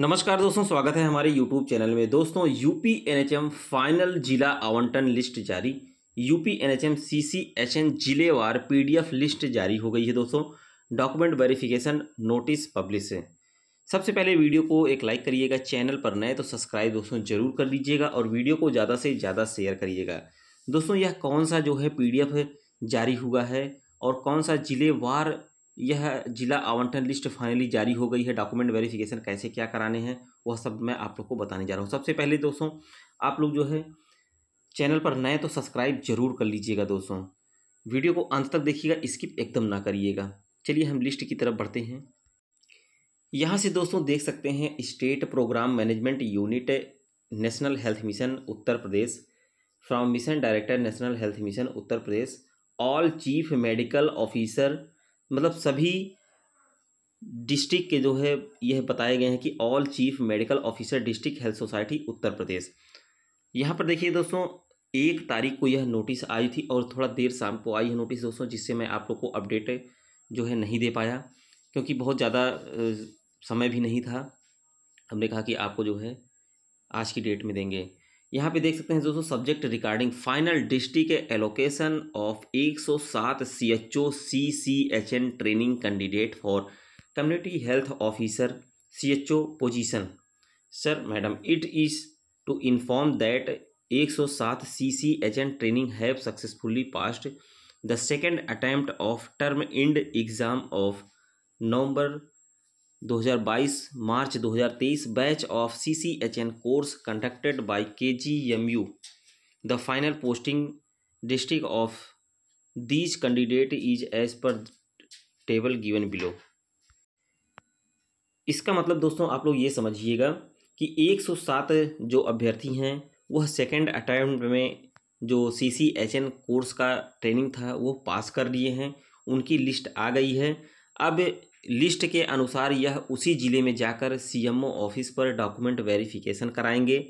नमस्कार दोस्तों स्वागत है हमारे यूट्यूब चैनल में दोस्तों यूपी एन फाइनल जिला आवंटन लिस्ट जारी यूपी एच सीसीएचएन जिलेवार पीडीएफ लिस्ट जारी हो गई है दोस्तों डॉक्यूमेंट वेरिफिकेशन नोटिस पब्लिश है सबसे पहले वीडियो को एक लाइक करिएगा चैनल पर नए तो सब्सक्राइब दोस्तों जरूर कर लीजिएगा और वीडियो को ज़्यादा से ज़्यादा शेयर करिएगा दोस्तों यह कौन सा जो है पी जारी हुआ है और कौन सा जिलेवार यह जिला आवंटन लिस्ट फाइनली जारी हो गई है डॉक्यूमेंट वेरिफिकेशन कैसे क्या कराने हैं वह सब मैं आप लोग को बताने जा रहा हूँ सबसे पहले दोस्तों आप लोग जो है चैनल पर नए तो सब्सक्राइब जरूर कर लीजिएगा दोस्तों वीडियो को अंत तक देखिएगा स्किप एकदम ना करिएगा चलिए हम लिस्ट की तरफ बढ़ते हैं यहाँ से दोस्तों देख सकते हैं state programme management unit national health mission Uttar Pradesh from mission director national health mission Uttar Pradesh all chief medical officer मतलब सभी डिस्ट्रिक्ट के जो है यह बताए गए हैं कि all chief medical officer district health society Uttar Pradesh यहाँ पर देखिए दोस्तों एक तारीख को यह नोटिस आई थी और थोड़ा देर शाम को आई है नोटिस दोस्तों जिससे मैं आप लोग को अपडेट जो है नहीं दे पाया क्योंकि बहुत ज़्यादा समय भी नहीं था हमने कहा कि आपको जो है आज की डेट में देंगे यहाँ पे देख सकते हैं दोस्तों subject regarding final district allocation of 107 CHO CCHN training candidate for community health officer CHO position sir madam it is to inform that 107 CCHN training have successfully passed the second attempt of term end exam of November 2022 March 2023 batch of CCHN course conducted by KGMU the final posting district of these candidate is as per table given below इसका मतलब दोस्तों आप लोग ये समझिएगा कि 107 जो अभ्यर्थी हैं वह सेकेंड अटैम्प्ट में जो C C H N course का ट्रेनिंग था वो पास कर लिए हैं उनकी लिस्ट आ गई है अब लिस्ट के अनुसार यह उसी ज़िले में जाकर सीएमओ ऑफिस पर डॉक्यूमेंट वेरिफिकेशन कराएंगे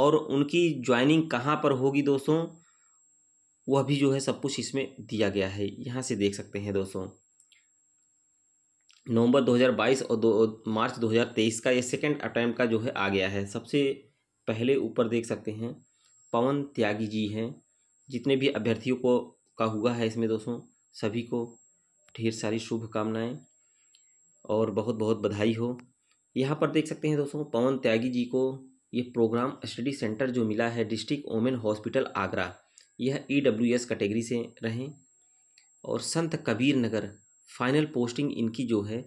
और उनकी ज्वाइनिंग कहाँ पर होगी दोस्तों वह भी जो है सब कुछ इसमें दिया गया है यहाँ से देख सकते हैं दोस्तों नवंबर 2022 और दो मार्च 2023 का ये सेकंड अटैम्प का जो है आ गया है सबसे पहले ऊपर देख सकते हैं पवन त्यागी जी हैं जितने भी अभ्यर्थियों को का हुआ है इसमें दोस्तों सभी को ढेर सारी शुभकामनाएँ और बहुत बहुत बधाई हो यहाँ पर देख सकते हैं दोस्तों पवन त्यागी जी को ये प्रोग्राम स्टडी सेंटर जो मिला है डिस्ट्रिक्ट वोमेन हॉस्पिटल आगरा यह ई डब्ल्यू एस कैटेगरी से रहें और संत कबीर नगर फाइनल पोस्टिंग इनकी जो है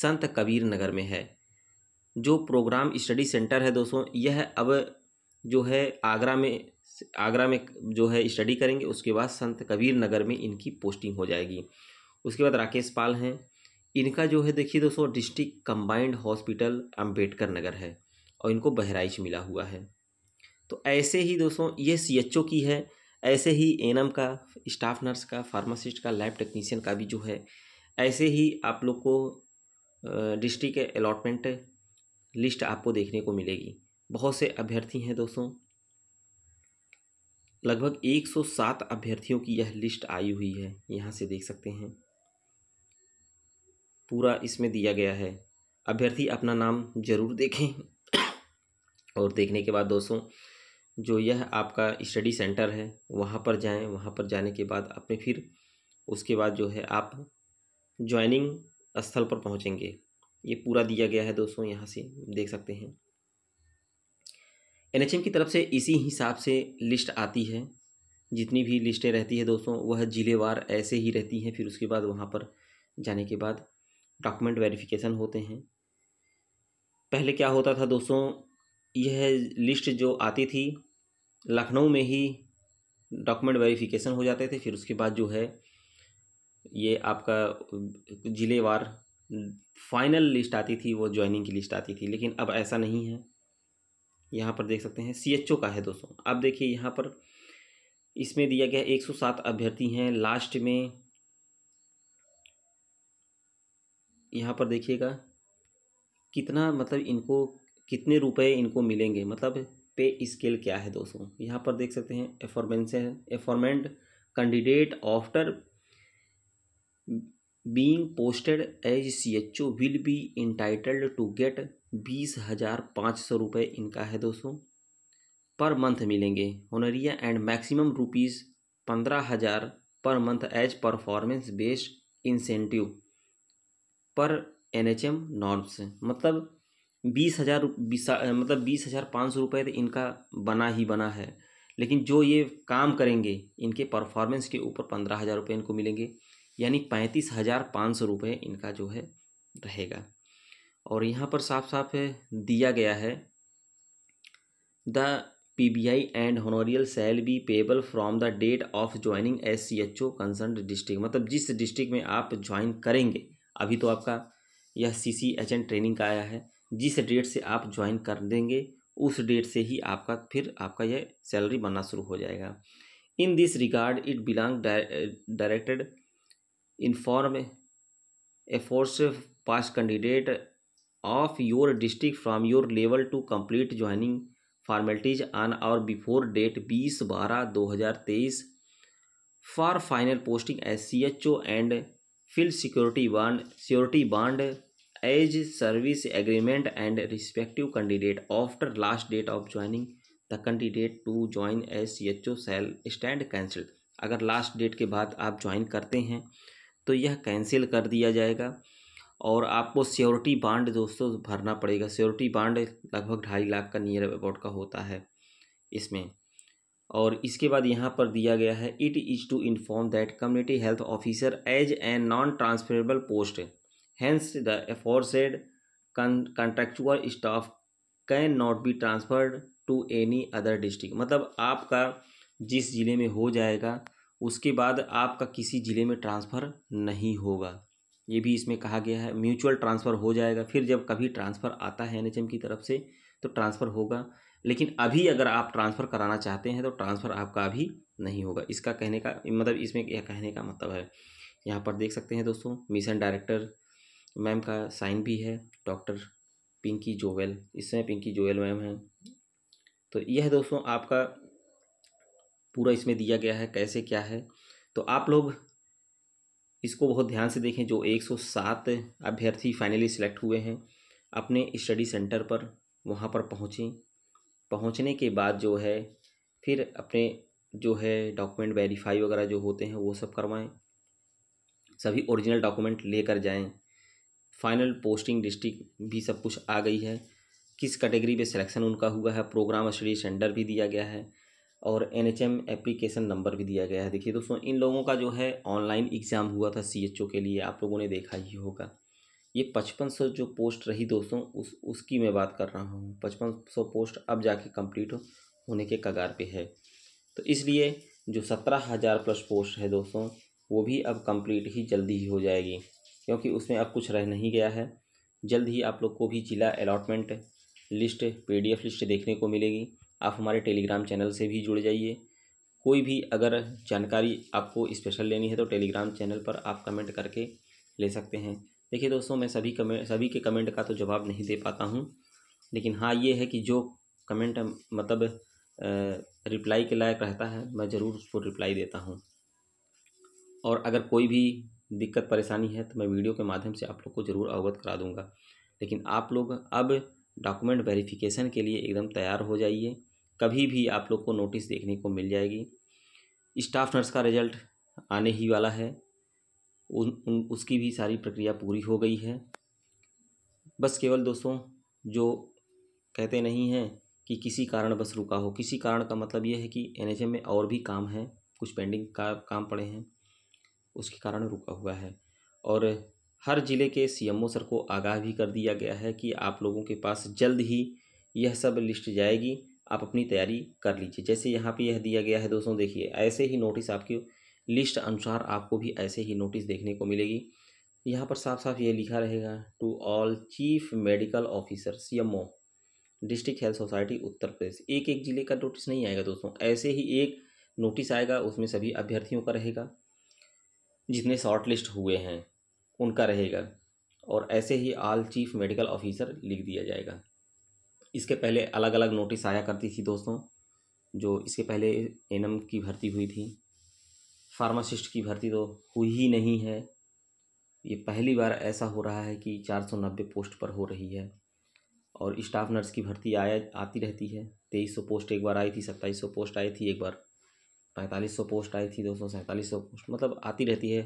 संत कबीर नगर में है जो प्रोग्राम स्टडी सेंटर है दोस्तों यह अब जो है आगरा में आगरा में जो है स्टडी करेंगे उसके बाद संत कबीर नगर में इनकी पोस्टिंग हो जाएगी उसके बाद राकेश पाल हैं इनका जो है देखिए दोस्तों district combined hospital Ambedkar Nagar है और इनको बहराइच मिला हुआ है तो ऐसे ही दोस्तों ये सी एच ओ की है ऐसे ही एन का स्टाफ नर्स का फार्मासिस्ट का लैब टेक्नीशियन का भी जो है ऐसे ही आप लोग को डिस्ट्रिक्ट अलॉटमेंट लिस्ट आपको देखने को मिलेगी बहुत से अभ्यर्थी हैं दोस्तों लगभग 107 अभ्यर्थियों की यह लिस्ट आई हुई है यहाँ से देख सकते हैं पूरा इसमें दिया गया है अभ्यर्थी अपना नाम ज़रूर देखें और देखने के बाद दोस्तों जो यह आपका स्टडी सेंटर है वहाँ पर जाएं वहाँ पर जाने के बाद अपने फिर उसके बाद जो है आप ज्वाइनिंग स्थल पर पहुँचेंगे ये पूरा दिया गया है दोस्तों यहाँ से देख सकते हैं एन की तरफ से इसी हिसाब से लिस्ट आती है जितनी भी लिस्टें रहती है दोस्तों वह ज़िलेवार ऐसे ही रहती हैं फिर उसके बाद वहाँ पर जाने के बाद डॉक्यूमेंट वेरिफिकेशन होते हैं पहले क्या होता था दोस्तों यह लिस्ट जो आती थी लखनऊ में ही डॉक्यूमेंट वेरिफिकेशन हो जाते थे फिर उसके बाद जो है ये आपका ज़िलेवार फाइनल लिस्ट आती थी वो ज्वाइनिंग की लिस्ट आती थी लेकिन अब ऐसा नहीं है यहाँ पर देख सकते हैं सी एच ओ का है दोस्तों अब देखिए यहाँ पर इसमें दिया गया एक सौ सात अभ्यर्थी हैं लास्ट में यहाँ पर देखिएगा कितना मतलब इनको कितने रुपए इनको मिलेंगे मतलब पे स्केल क्या है दोस्तों यहाँ पर देख सकते हैं aforementioned aforementioned candidate after being posted as C H O will be entitled to get बीस हज़ार पाँच सौ रुपये इनका है दोस्तों पर मंथ मिलेंगे होनरिया एंड मैक्सिमम रुपीज़ पंद्रह हज़ार पर month as performance based incentive per N H M norms मतलब बीस हज़ार बीस मतलब बीस हज़ार पाँच सौ रुपये तो इनका बना ही बना है लेकिन जो ये काम करेंगे इनके परफॉर्मेंस के ऊपर पंद्रह हज़ार रुपये इनको मिलेंगे यानी पैंतीस हज़ार पाँच सौ रुपये इनका जो है रहेगा और यहाँ पर साफ साफ दिया गया है the P B I and honorarium shall be payable from the date of joining as C H O concerned district मतलब जिस डिस्ट्रिक्ट में आप ज्वाइन करेंगे अभी तो आपका यह C C H N training का आया है जिस डेट से आप ज्वाइन कर देंगे उस डेट से ही आपका फिर आपका यह सैलरी बनना शुरू हो जाएगा in this regard it belong directed inform aforesaid pass candidate of your district from your level to complete joining formalities on or before date बीस बारह दो हज़ार तेईस for final posting as C H O and fill security bond security bond as service agreement and respective candidate after last date of joining the candidate to join as C H O shall stand cancel अगर last date के बाद आप join करते हैं तो यह cancel कर दिया जाएगा और आपको सियोरिटी बांड दोस्तों भरना पड़ेगा सियोरिटी बांड लगभग ढाई लाख का नियर अबाउट का होता है इसमें और इसके बाद यहाँ पर दिया गया है it is to inform that community health officer as an non transferable post hence the aforesaid contractual staff can not be transferred to any other district मतलब आपका जिस ज़िले में हो जाएगा उसके बाद आपका किसी ज़िले में ट्रांसफ़र नहीं होगा ये भी इसमें कहा गया है म्यूचुअल ट्रांसफ़र हो जाएगा फिर जब कभी ट्रांसफ़र आता है एन की तरफ से तो ट्रांसफ़र होगा लेकिन अभी अगर आप ट्रांसफ़र कराना चाहते हैं तो ट्रांसफ़र आपका अभी नहीं होगा इसका कहने का मतलब इसमें यह कहने का मतलब है यहाँ पर देख सकते हैं दोस्तों मिशन डायरेक्टर मैम का साइन भी है डॉक्टर पिंकी जोवेल इसमें पिंकी जोवेल मैम है तो यह दोस्तों आपका पूरा इसमें दिया गया है कैसे क्या है तो आप लोग इसको बहुत ध्यान से देखें जो 107 अभ्यर्थी फाइनली सिलेक्ट हुए हैं अपने स्टडी सेंटर पर वहाँ पर पहुँचें पहुँचने के बाद जो है फिर अपने जो है डॉक्यूमेंट वेरीफाई वगैरह जो होते हैं वो सब करवाएं सभी ओरिजिनल डॉक्यूमेंट लेकर जाएं फाइनल पोस्टिंग डिस्ट्रिक्ट भी सब कुछ आ गई है किस कैटेगरी पे सिलेक्शन उनका हुआ है प्रोग्राम स्टडी सेंटर भी दिया गया है और N H M application number भी दिया गया है देखिए दोस्तों इन लोगों का जो है ऑनलाइन एग्ज़ाम हुआ था सी एच ओ के लिए आप लोगों ने देखा ही होगा ये पचपन सौ जो पोस्ट रही दोस्तों उस उसकी मैं बात कर रहा हूँ पचपन सौ पोस्ट अब जाके कंप्लीट हो, होने के कगार पे है तो इसलिए जो सत्रह हज़ार प्लस पोस्ट है दोस्तों वो भी अब कंप्लीट ही जल्दी ही हो जाएगी क्योंकि उसमें अब कुछ रह नहीं गया है जल्द ही आप लोग को भी जिला अलाटमेंट लिस्ट पी लिस्ट देखने को मिलेगी आप हमारे टेलीग्राम चैनल से भी जुड़ जाइए कोई भी अगर जानकारी आपको स्पेशल लेनी है तो टेलीग्राम चैनल पर आप कमेंट करके ले सकते हैं देखिए दोस्तों मैं सभी कमेंट सभी के कमेंट का तो जवाब नहीं दे पाता हूँ लेकिन हाँ ये है कि जो कमेंट मतलब रिप्लाई के लायक रहता है मैं ज़रूर उसको रिप्लाई देता हूँ और अगर कोई भी दिक्कत परेशानी है तो मैं वीडियो के माध्यम से आप लोग को ज़रूर अवगत करा दूँगा लेकिन आप लोग अब डॉक्यूमेंट वेरिफिकेशन के लिए एकदम तैयार हो जाइए कभी भी आप लोग को नोटिस देखने को मिल जाएगी स्टाफ नर्स का रिजल्ट आने ही वाला है उन, उन उसकी भी सारी प्रक्रिया पूरी हो गई है बस केवल दोस्तों जो कहते नहीं हैं कि किसी कारण बस रुका हो किसी कारण का मतलब ये है कि एन में और भी काम है कुछ पेंडिंग का काम पड़े हैं उसके कारण रुका हुआ है और हर ज़िले के सीएमओ सर को आगाह भी कर दिया गया है कि आप लोगों के पास जल्द ही यह सब लिस्ट जाएगी आप अपनी तैयारी कर लीजिए जैसे यहाँ पे यह दिया गया है दोस्तों देखिए ऐसे ही नोटिस आपके लिस्ट अनुसार आपको भी ऐसे ही नोटिस देखने को मिलेगी यहाँ पर साफ साफ ये लिखा रहेगा to all chief medical officer C M O district health society Uttar Pradesh एक एक ज़िले का नोटिस नहीं आएगा दोस्तों ऐसे ही एक नोटिस आएगा उसमें सभी अभ्यर्थियों का रहेगा जितने शॉर्ट लिस्ट हुए हैं उनका रहेगा और ऐसे ही आल चीफ मेडिकल ऑफिसर लिख दिया जाएगा इसके पहले अलग अलग नोटिस आया करती थी दोस्तों जो इसके पहले एनएम की भर्ती हुई थी फार्मासिस्ट की भर्ती तो हुई ही नहीं है ये पहली बार ऐसा हो रहा है कि चार सौ नब्बे पोस्ट पर हो रही है और स्टाफ नर्स की भर्ती आया आती रहती है तेईस सौ पोस्ट एक बार आई थी सत्ताईस सौ पोस्ट आई थी एक बार पैंतालीस सौ पोस्ट आई थी दो सौ सैंतालीस सौ पोस्ट मतलब आती रहती है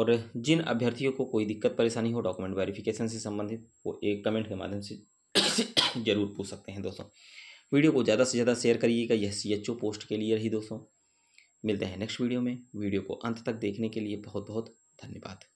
और जिन अभ्यर्थियों को कोई दिक्कत परेशानी हो डॉक्यूमेंट वेरिफिकेशन से संबंधित वो एक कमेंट के माध्यम से ज़रूर पूछ सकते हैं दोस्तों वीडियो को ज़्यादा से ज़्यादा शेयर करिएगा यह सी एच ओ पोस्ट के लिए रही दोस्तों मिलते हैं नेक्स्ट वीडियो में वीडियो को अंत तक देखने के लिए बहुत बहुत धन्यवाद